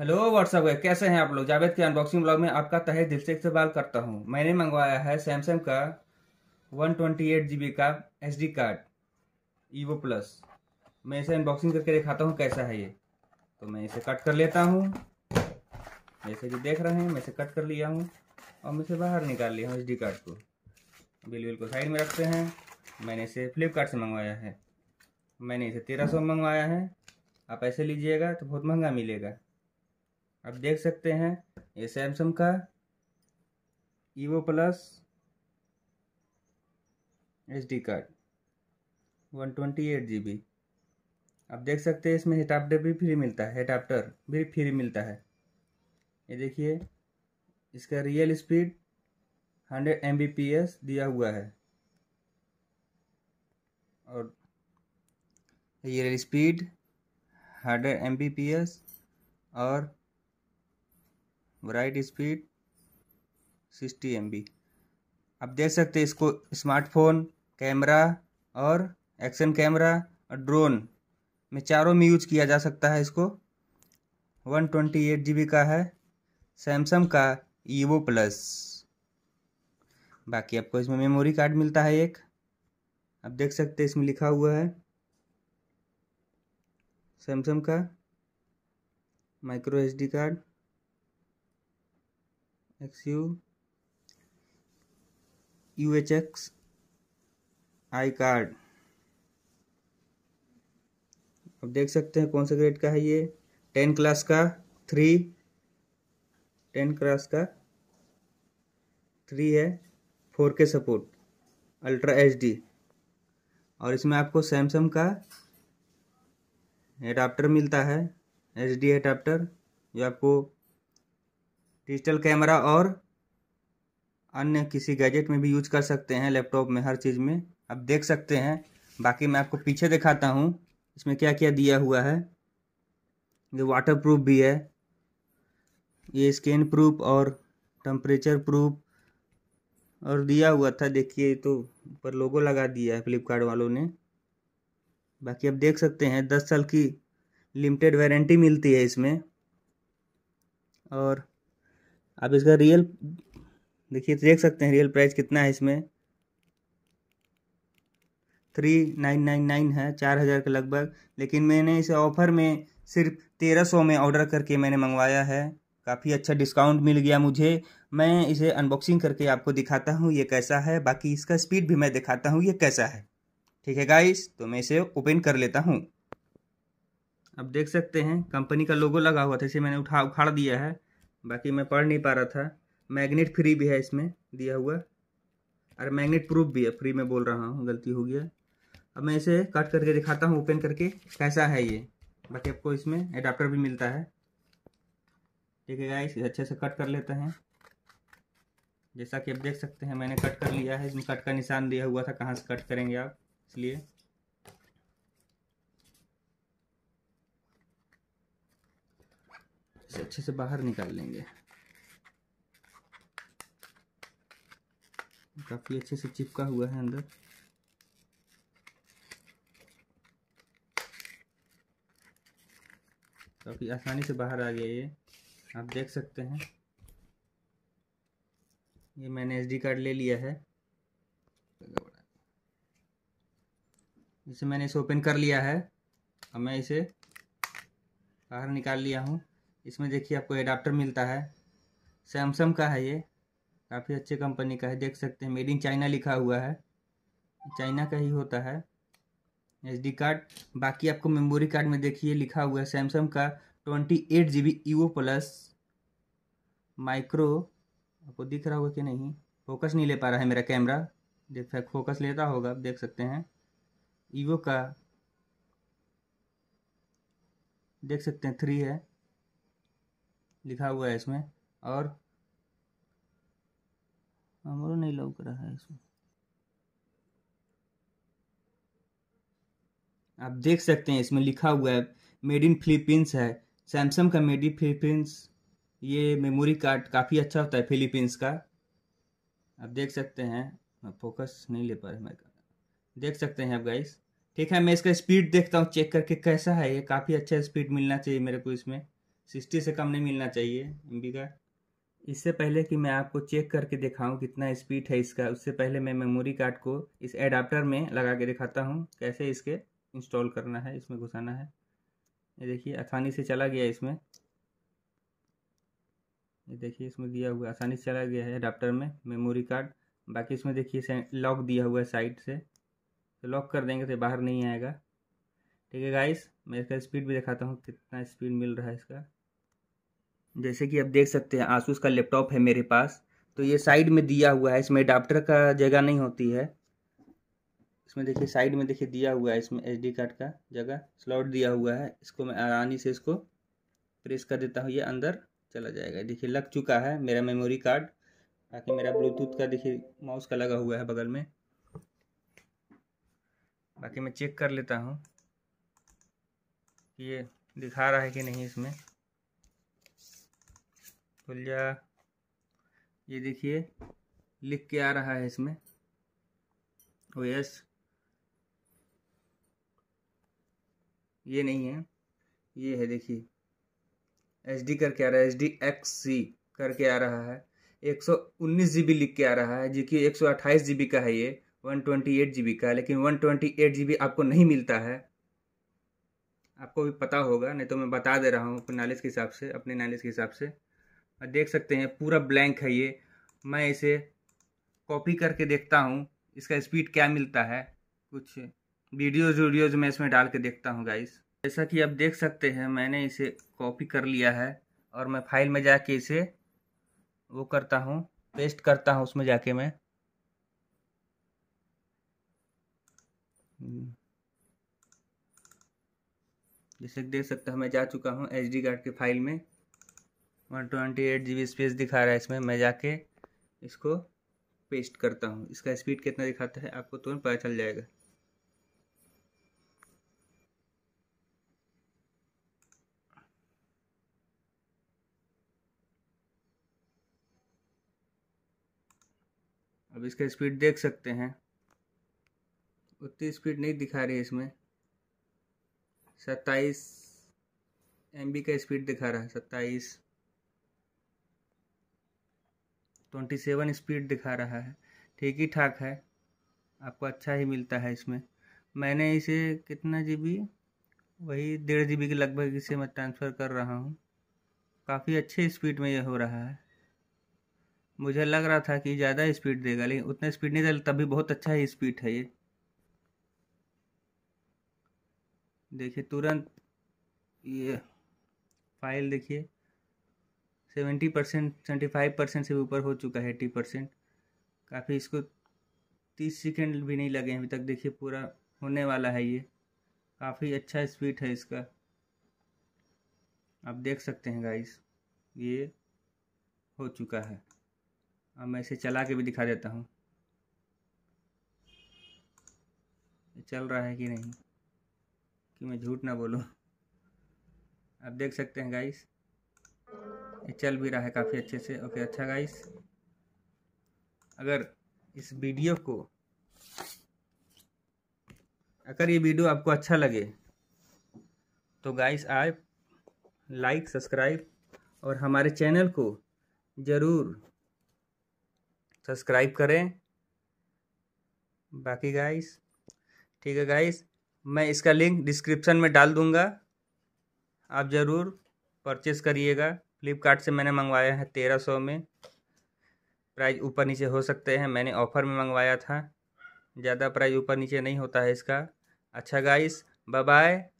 Hello what's up है कैसे हैं आप लोग जावेद के अनबॉक्सिंग ब्लॉग में आपका तहे दिल से इस्तेमाल करता हूं मैंने मंगवाया है सैमसंग का one twenty eight G B का S D card Evo plus मैं इसे अनबॉक्सिंग करके दिखाता हूं कैसा है ये तो मैं इसे कट कर लेता हूं जैसे कि देख रहे हैं मैं इसे कट कर लिया हूँ और मैं इसे बाहर निकाल लिया हूँ एस डी कार्ड को बिल बिल को साइड में रखते हैं मैंने इसे फ्लिपकार्ट से मंगवाया है मैंने इसे तेरह सौ मंगवाया है आप ऐसे लीजिएगा तो बहुत महंगा मिलेगा आप देख सकते हैं ये सैमसंग का Evo plus H D card one twenty eight G B आप देख सकते हैं इसमें हेटाप्टर भी फ्री मिलता है हेटाप्टर भी फ्री मिलता है ये देखिए इसका real speed hundred M B P S दिया हुआ है और real speed hundred M B P S और राइट स्पीड 60 एम आप देख सकते हैं इसको स्मार्टफोन कैमरा और एक्शन कैमरा और ड्रोन में चारों में यूज किया जा सकता है इसको one twenty eight G B का है सैमसंग का ईवो प्लस बाकी आपको इसमें मेमोरी कार्ड मिलता है एक आप देख सकते हैं इसमें लिखा हुआ है सैमसंग का micro D card X U U H X I card अब देख सकते हैं कौन से ग्रेड का है ये टेन क्लास का थ्री टेन क्लास का थ्री है फोर के सपोर्ट अल्ट्रा एच डी और इसमें आपको सैमसंग का एडाप्टर मिलता है एच डी एडाप्टर जो आपको डिजिटल कैमरा और अन्य किसी गैजेट में भी यूज कर सकते हैं लैपटॉप में हर चीज़ में आप देख सकते हैं बाकी मैं आपको पीछे दिखाता हूँ इसमें क्या क्या दिया हुआ है ये वाटर प्रूफ भी है ये स्कैन प्रूफ और टम्परेचर प्रूफ और दिया हुआ था देखिए तो ऊपर लोगो लगा दिया है फ्लिपकार्ट वालों ने बाकी आप देख सकते हैं दस साल की लिमिटेड वारंटी मिलती है इसमें और आप इसका रियल देखिए देख सकते हैं रियल प्राइस कितना है इसमें थ्री नाइन नाइन नाइन है चार हज़ार के लगभग लेकिन मैंने इसे ऑफर में सिर्फ तेरह सौ में ऑर्डर करके मैंने मंगवाया है काफ़ी अच्छा डिस्काउंट मिल गया मुझे मैं इसे अनबॉक्सिंग करके आपको दिखाता हूँ ये कैसा है बाकी इसका स्पीड भी मैं दिखाता हूँ ये कैसा है ठीक है गाइस तो मैं इसे ओपन कर लेता हूँ अब देख सकते हैं कंपनी का लोगो लगा हुआ था इसे मैंने उठा उखाड़ दिया है बाकी मैं पढ़ नहीं पा रहा था मैग्नेट फ्री भी है इसमें दिया हुआ और मैग्नेट प्रूफ भी है फ्री में बोल रहा हूँ गलती हो गया अब मैं इसे कट करके दिखाता हूँ ओपन करके कैसा है ये बाकी आपको इसमें एडाप्टर भी मिलता है ठीक है इसे अच्छे से कट कर लेते हैं जैसा कि आप देख सकते हैं मैंने कट कर लिया है इसमें कट का निशान दिया हुआ था कहाँ से कट करेंगे आप इसलिए से अच्छे से बाहर निकाल लेंगे काफ़ी अच्छे से चिपका हुआ है अंदर काफ़ी आसानी से बाहर आ गया ये आप देख सकते हैं ये मैंने एसडी कार्ड ले लिया है इसे मैंने इसे ओपन कर लिया है अब मैं इसे बाहर निकाल लिया हूँ इसमें देखिए आपको एडाप्टर मिलता है सैमसंग का है ये काफ़ी अच्छे कंपनी का है देख सकते हैं मेड इन चाइना लिखा हुआ है चाइना का ही होता है एसडी कार्ड बाकी आपको मेमोरी कार्ड में देखिए लिखा हुआ है सैमसंग का twenty eight G B Evo Plus micro आपको दिख रहा होगा कि नहीं फोकस नहीं ले पा रहा है मेरा कैमरा देख फोकस लेता होगा आप देख सकते हैं ईवो का देख सकते हैं थ्री है लिखा हुआ है इसमें और हमारो नहीं लौक रहा है इसमें आप देख सकते हैं इसमें लिखा हुआ है मेड इन फिलीपींस है सैमसंग का मेड इन फिलीपींस ये मेमोरी कार्ड काफ़ी अच्छा होता है फिलीपींस का आप देख सकते हैं फोकस नहीं ले पा रहा मैं देख सकते हैं आप गाइस ठीक है मैं इसका स्पीड देखता हूँ चेक करके कैसा है ये काफ़ी अच्छा स्पीड मिलना चाहिए मेरे को इसमें सिक्सटी से कम नहीं मिलना चाहिए एम का इससे पहले कि मैं आपको चेक करके दिखाऊं कितना स्पीड है इसका उससे पहले मैं मेमोरी कार्ड को इस एडाप्टर में लगा के दिखाता हूं कैसे इसके इंस्टॉल करना है इसमें घुसाना है ये देखिए आसानी से चला गया इसमें ये देखिए इसमें दिया हुआ आसानी से चला गया है एडाप्टर में मेमोरी कार्ड बाकी इसमें देखिए लॉक दिया हुआ है साइड से तो लॉक कर देंगे तो बाहर नहीं आएगा ठीक है गाइस मैं इसका स्पीड भी दिखाता हूँ कितना स्पीड मिल रहा है इसका जैसे कि आप देख सकते हैं आसूस का लैपटॉप है मेरे पास तो ये साइड में दिया हुआ है इसमें अडाप्टर का जगह नहीं होती है इसमें देखिए साइड में देखिए दिया हुआ है इसमें एच डी कार्ड का जगह स्लॉट दिया हुआ है इसको मैं आसानी से इसको प्रेस कर देता हूँ ये अंदर चला जाएगा देखिए लग चुका है मेरा मेमोरी कार्ड बाकी मेरा ब्लूटूथ का देखिए माउस का लगा हुआ है बगल में बाकी मैं चेक कर लेता हूँ ये दिखा रहा है कि नहीं इसमें खुल जा ये देखिए लिख के आ रहा है इसमें ओ oh यस ये नहीं है ये है देखिए एच डी करके आ रहा है एच डी एक्स सी करके आ रहा है एक सौ उन्नीस जी बी लिख के आ रहा है जो कि एक सौ अट्ठाईस जी बी का है ये one twenty eight G B का लेकिन one twenty eight G B आपको नहीं मिलता है आपको भी पता होगा नहीं तो मैं बता दे रहा हूँ अपने नॉलेज के हिसाब से अपने नॉलेज के हिसाब से देख सकते हैं पूरा ब्लैंक है ये मैं इसे कॉपी करके देखता हूँ इसका स्पीड क्या मिलता है कुछ वीडियोज़ वीडियोज़ में इसमें डाल के देखता हूँ गाइस जैसा कि आप देख सकते हैं मैंने इसे कॉपी कर लिया है और मैं फाइल में जाके इसे वो करता हूँ पेस्ट करता हूँ उसमें जाके मैं हम्म। जैसे देख सकते हैं मैं जा चुका हूँ एच कार्ड के फाइल में one twenty eight G B space दिखा रहा है इसमें मैं जाके इसको पेस्ट करता हूँ इसका स्पीड कितना दिखाता है आपको तुरंत पता चल जाएगा अब इसका स्पीड देख सकते हैं उतनी स्पीड नहीं दिखा रही है इसमें सत्ताईस एम का स्पीड दिखा रहा है सत्ताईस ट्वेंटी सेवन स्पीड दिखा रहा है ठीक ही ठाक है आपको अच्छा ही मिलता है इसमें मैंने इसे कितना जी वही डेढ़ जी के लगभग इसे मैं ट्रांसफ़र कर रहा हूँ काफ़ी अच्छे स्पीड में यह हो रहा है मुझे लग रहा था कि ज़्यादा स्पीड देगा लेकिन उतना स्पीड नहीं था तभी बहुत अच्छा ही स्पीड है ये देखिए तुरंत ये फाइल देखिए seventy percent seventy five percent से भी ऊपर हो चुका है एट्टी परसेंट काफ़ी इसको तीस सेकेंड भी नहीं लगे अभी तक देखिए पूरा होने वाला है ये काफ़ी अच्छा स्पीड है इसका आप देख सकते हैं गाइस ये हो चुका है अब मैं इसे चला के भी दिखा देता हूँ चल रहा है कि नहीं कि मैं झूठ ना बोलूँ आप देख सकते हैं गाइस ये चल भी रहा है काफ़ी अच्छे से ओके अच्छा गाइस अगर इस वीडियो को अगर ये वीडियो आपको अच्छा लगे तो गाइस आप लाइक सब्सक्राइब और हमारे चैनल को ज़रूर सब्सक्राइब करें बाकी गाइस ठीक है गाइस मैं इसका लिंक डिस्क्रिप्शन में डाल दूंगा आप ज़रूर परचेस करिएगा फ्लिपकार्ट से मैंने मंगवाया है तेरह सौ में प्राइस ऊपर नीचे हो सकते हैं मैंने ऑफ़र में मंगवाया था ज़्यादा प्राइस ऊपर नीचे नहीं होता है इसका अच्छा गाइस बाय